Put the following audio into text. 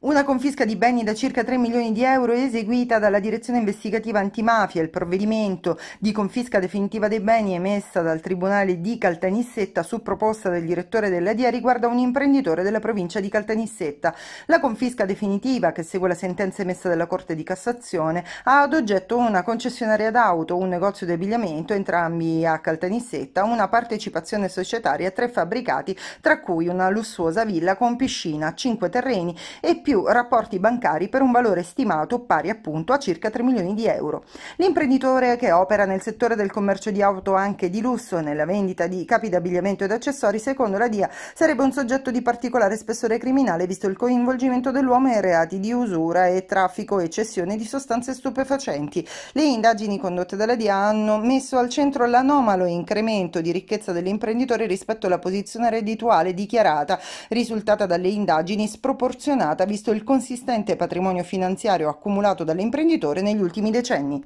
Una confisca di beni da circa 3 milioni di euro eseguita dalla Direzione Investigativa Antimafia, il provvedimento di confisca definitiva dei beni emessa dal Tribunale di Caltanissetta su proposta del direttore della DIA riguarda un imprenditore della provincia di Caltanissetta. La confisca definitiva, che segue la sentenza emessa dalla Corte di Cassazione, ha ad oggetto una concessionaria d'auto, un negozio di abbigliamento, entrambi a Caltanissetta, una partecipazione societaria a tre fabbricati, tra cui una lussuosa villa con piscina, cinque terreni e più rapporti bancari per un valore stimato pari appunto a circa 3 milioni di euro. L'imprenditore che opera nel settore del commercio di auto anche di lusso nella vendita di capi d'abbigliamento ed accessori, secondo la DIA, sarebbe un soggetto di particolare spessore criminale visto il coinvolgimento dell'uomo in reati di usura e traffico e cessione di sostanze stupefacenti. Le indagini condotte dalla DIA hanno messo al centro l'anomalo incremento di ricchezza dell'imprenditore rispetto alla posizione reddituale dichiarata, risultata dalle indagini sproporzionata visto visto il consistente patrimonio finanziario accumulato dall'imprenditore negli ultimi decenni.